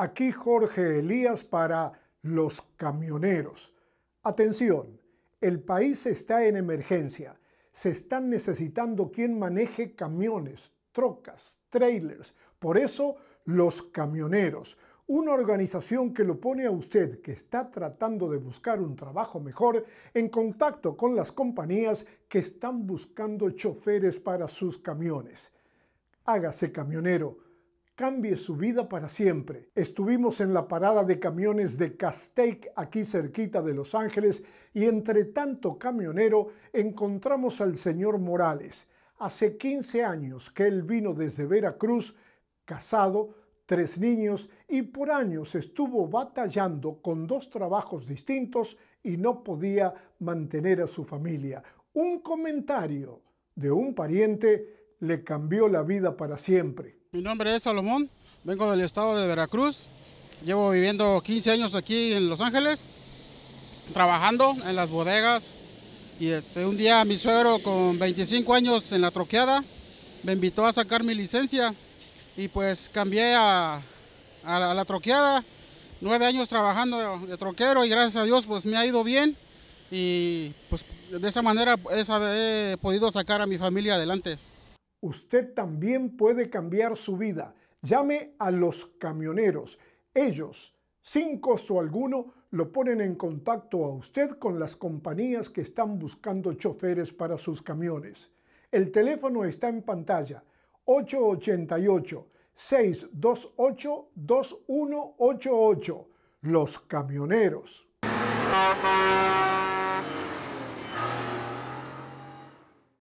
Aquí Jorge Elías para los camioneros. Atención, el país está en emergencia. Se están necesitando quien maneje camiones, trocas, trailers. Por eso, los camioneros. Una organización que lo pone a usted que está tratando de buscar un trabajo mejor en contacto con las compañías que están buscando choferes para sus camiones. Hágase camionero cambie su vida para siempre. Estuvimos en la parada de camiones de Castaic, aquí cerquita de Los Ángeles, y entre tanto camionero encontramos al señor Morales. Hace 15 años que él vino desde Veracruz, casado, tres niños y por años estuvo batallando con dos trabajos distintos y no podía mantener a su familia. Un comentario de un pariente le cambió la vida para siempre. Mi nombre es Salomón, vengo del estado de Veracruz, llevo viviendo 15 años aquí en Los Ángeles, trabajando en las bodegas y este, un día mi suegro con 25 años en la troqueada me invitó a sacar mi licencia y pues cambié a, la, troqueada, nueve años trabajando de, troquero y gracias a Dios pues me ha ido bien y pues de esa manera he podido sacar a mi familia adelante usted también puede cambiar su vida. Llame a los camioneros. Ellos, sin costo alguno, lo ponen en contacto a usted con las compañías que están buscando choferes para sus camiones. El teléfono está en pantalla 888-628-2188. Los camioneros.